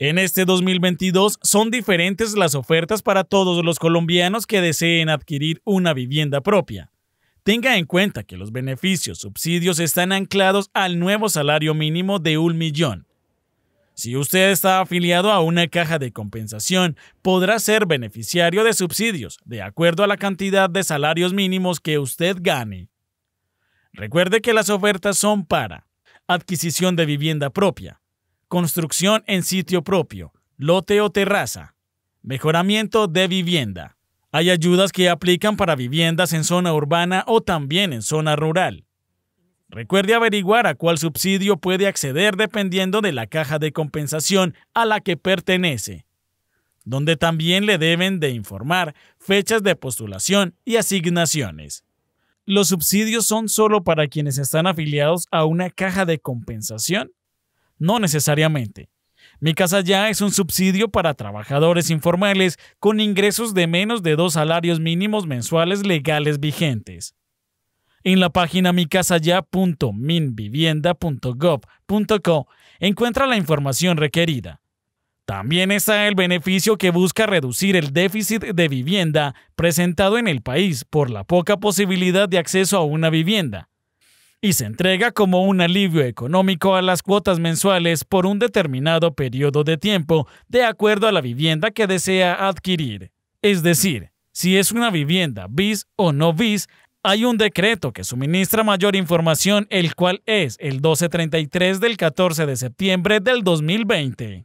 En este 2022 son diferentes las ofertas para todos los colombianos que deseen adquirir una vivienda propia. Tenga en cuenta que los beneficios subsidios están anclados al nuevo salario mínimo de un millón. Si usted está afiliado a una caja de compensación, podrá ser beneficiario de subsidios, de acuerdo a la cantidad de salarios mínimos que usted gane. Recuerde que las ofertas son para adquisición de vivienda propia, construcción en sitio propio, lote o terraza, mejoramiento de vivienda. Hay ayudas que aplican para viviendas en zona urbana o también en zona rural. Recuerde averiguar a cuál subsidio puede acceder dependiendo de la caja de compensación a la que pertenece, donde también le deben de informar fechas de postulación y asignaciones. Los subsidios son solo para quienes están afiliados a una caja de compensación no necesariamente. Mi casa ya es un subsidio para trabajadores informales con ingresos de menos de dos salarios mínimos mensuales legales vigentes. En la página micasaya.minvivienda.gov.co encuentra la información requerida. También está el beneficio que busca reducir el déficit de vivienda presentado en el país por la poca posibilidad de acceso a una vivienda, y se entrega como un alivio económico a las cuotas mensuales por un determinado periodo de tiempo de acuerdo a la vivienda que desea adquirir. Es decir, si es una vivienda bis o no bis, hay un decreto que suministra mayor información, el cual es el 1233 del 14 de septiembre del 2020.